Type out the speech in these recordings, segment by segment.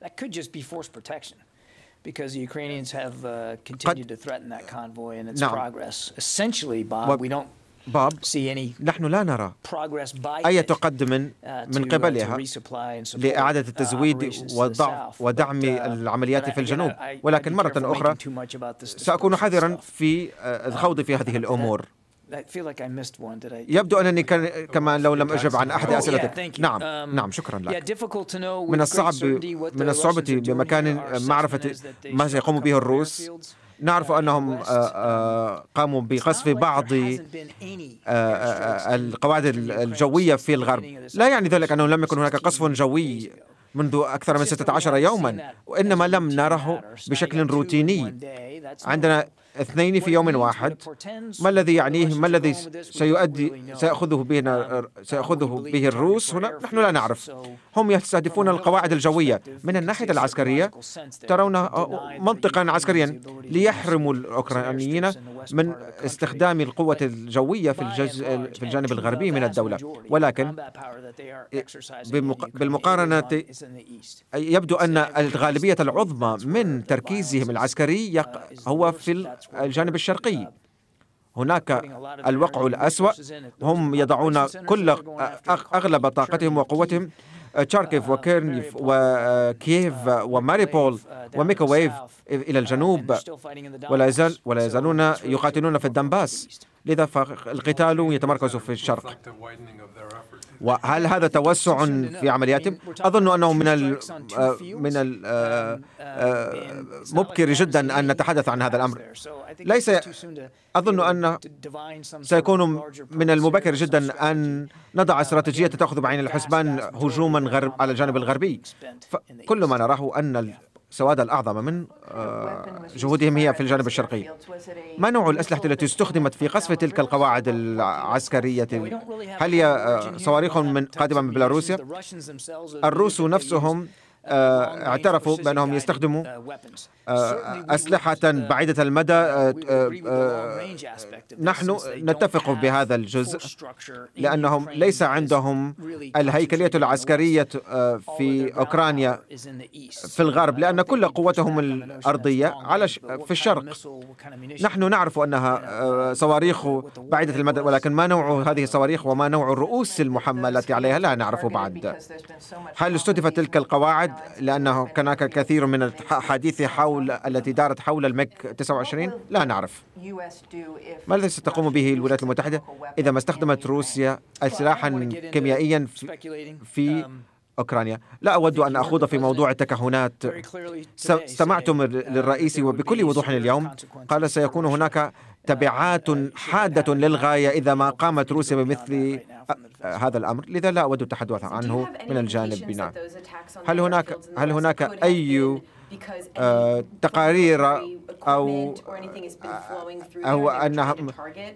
That could just be force protection because the Ukrainians have uh, continued to threaten that convoy and its no. progress. Essentially, Bob, Bob, we don't باب نحن لا نرى أي تقدم من من قبلها لإعادة التزويد وضعف ودعم العمليات في الجنوب ولكن مرة أخرى سأكون حذرا في الخوض في هذه الأمور يبدو أنني كمان لو لم أجب عن أحد oh, أسئلتك نعم um, نعم شكرا لك من الصعب من الصعوبة بمكان معرفة ما سيقوم به الروس نعرف أنهم آه، uh, آه، قاموا بقصف بعض آه، القواعد الجوية في الغرب لا يعني ذلك أنه لم يكن هناك قصف جوي منذ أكثر من 16 يوما وإنما لم نره بشكل روتيني عندنا اثنين في يوم واحد ما الذي يعنيه ما الذي سيؤدي سيأخذه به um, سيأخذه به الروس هنا نحن لا نعرف هم يستهدفون القواعد الجوية من الناحية العسكرية ترون منطقا عسكريا ليحرموا الأوكرانيين من استخدام القوة الجوية في الجز... في الجانب الغربي من الدولة ولكن إيه، بالمقارنة يبدو أن الغالبية العظمى من تركيزهم العسكري uh, هو في الجانب الشرقي هناك الوقع الأسوأ هم يضعون كل أغلب طاقتهم وقوتهم تشاركيف آه، وكيرنيف وكييف آه، آه، وماريبول uh, وميكوويف إلى الجنوب ولا, يزالون يقاتلون في الدنباس لذا فالقتال يتمركز في الشرق وهل هذا توسع في عملياتهم؟ أظن أنه من ال آه، من آه، آه، مبكر جدا أن نتحدث عن هذا الأمر ليس أظن أن سيكون من المبكر جدا أن نضع استراتيجية تأخذ بعين الحسبان هجوما غرب على الجانب الغربي كل ما نراه أن سواد الأعظم من آه، جهودهم هي في الجانب الشرقي ما نوع الأسلحة التي استخدمت في قصف تلك القواعد العسكرية هل هي آه، صواريخ من قادمة من بيلاروسيا الروس نفسهم آه، اعترفوا بأنهم يستخدموا آه، آه، أسلحة بعيدة المدى نحن نتفق بهذا الجزء لأنهم ليس عندهم الهيكلية العسكرية في أوكرانيا في الغرب لأن كل قوتهم الأرضية على في الشرق نحن نعرف أنها صواريخ بعيدة المدى ولكن ما نوع هذه الصواريخ وما نوع الرؤوس المحملة التي عليها لا نعرف بعد هل استهدفت تلك القواعد بعد لأنه كان كثير من الحديث حول التي دارت حول المك 29 لا نعرف ما الذي ستقوم به الولايات المتحدة إذا ما استخدمت روسيا سلاحا كيميائيا في أوكرانيا لا أود أن أخوض في موضوع التكهنات سمعتم للرئيس وبكل وضوح اليوم قال سيكون هناك تبعات آه، حادة للغاية إذا ما قامت روسيا بمثل آه، هذا الأمر لذا لا أود التحدث عنه من الجانب بنا هل هناك هل هناك أي آه، تقارير أو أو أنهم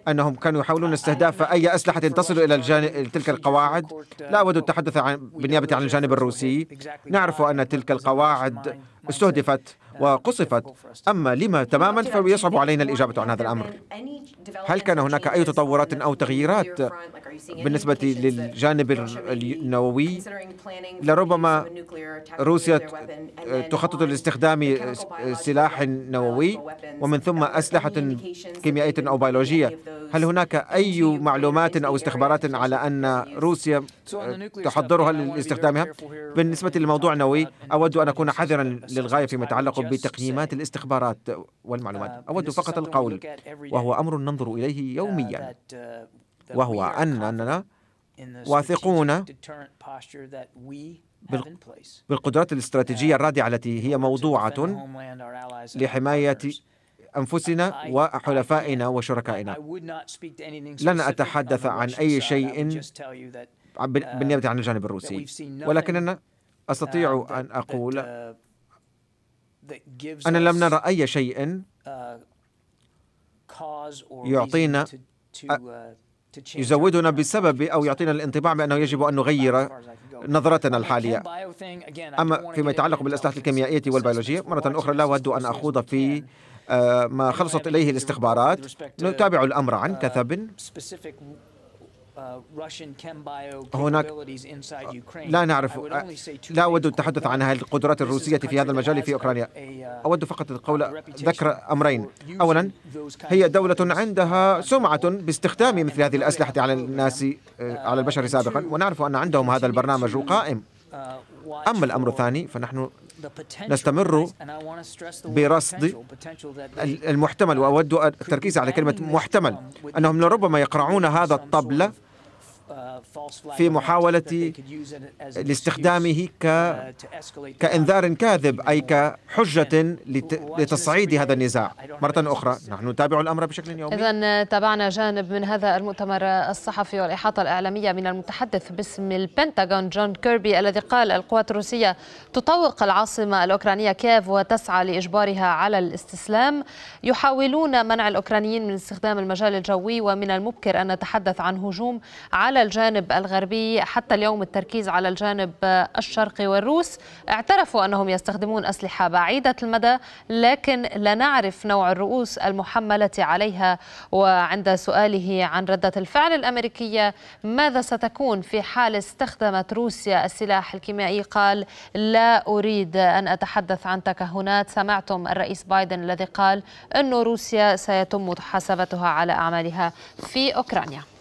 أنهم كانوا يحاولون uh, استهداف أي أسلحة تصل إلى الجانب تلك القواعد لا أود التحدث عن بالنيابة عن الجانب الروسي نعرف أن تلك القواعد استهدفت وقصفت أما لما تماما فيصعب علينا الإجابة عن هذا الأمر هل كان هناك أي تطورات أو تغييرات بالنسبة للجانب النووي لربما روسيا تخطط لاستخدام سلاح نووي ومن ثم أسلحة كيميائية أو بيولوجية هل هناك أي معلومات أو استخبارات على أن روسيا تحضرها لاستخدامها بالنسبة للموضوع النووي أود أن أكون حذرا للغاية فيما يتعلق بتقييمات الاستخبارات والمعلومات uh, أود فقط القول وهو أمر ننظر إليه uh, يوميا uh, وهو أننا واثقون بالقدرات الاستراتيجية الرادعة التي هي موضوعة لحماية أنفسنا وحلفائنا وشركائنا لن أتحدث عن أي شيء بالنيابة عن الجانب الروسي ولكننا أستطيع أن أقول أنا لم نرى أي شيء uh, يعطينا uh, يزودنا بسبب أو يعطينا الانطباع بأنه يجب أن نغير نظرتنا الحالية أما فيما يتعلق بالأسلحة الكيميائية والبيولوجية مرة أخرى لا أود أن أخوض في آه، ما خلصت إليه الاستخبارات نتابع الأمر عن uh, كثب Uh, هناك آه، لا نعرف لا أود التحدث عن هذه القدرات الروسية في هذا المجال في أوكرانيا uh, أود فقط القول ذكر أمرين أولا هي دولة عندها uh, سمعة باستخدام مثل هذه الأسلحة على الناس آه، على البشر سابقا ونعرف أن عندهم هذا البرنامج قائم أما الأمر الثاني فنحن نستمر برصد المحتمل وأود التركيز على كلمة محتمل أنهم لربما يقرعون هذا الطبل في محاولة لاستخدامه ك... كإنذار كاذب أي كحجة لت... لتصعيد هذا النزاع مرة أخرى نحن نتابع الأمر بشكل يومي إذا تابعنا جانب من هذا المؤتمر الصحفي والإحاطة الإعلامية من المتحدث باسم البنتاغون جون كيربي الذي قال القوات الروسية تطوق العاصمة الأوكرانية كييف وتسعى لإجبارها على الاستسلام يحاولون منع الأوكرانيين من استخدام المجال الجوي ومن المبكر أن نتحدث عن هجوم على الجانب الغربي حتى اليوم التركيز على الجانب الشرقي والروس اعترفوا أنهم يستخدمون أسلحة بعيدة المدى لكن لا نعرف نوع الرؤوس المحملة عليها وعند سؤاله عن ردة الفعل الأمريكية ماذا ستكون في حال استخدمت روسيا السلاح الكيميائي قال لا أريد أن أتحدث عن تكهنات سمعتم الرئيس بايدن الذي قال أن روسيا سيتم محاسبتها على أعمالها في أوكرانيا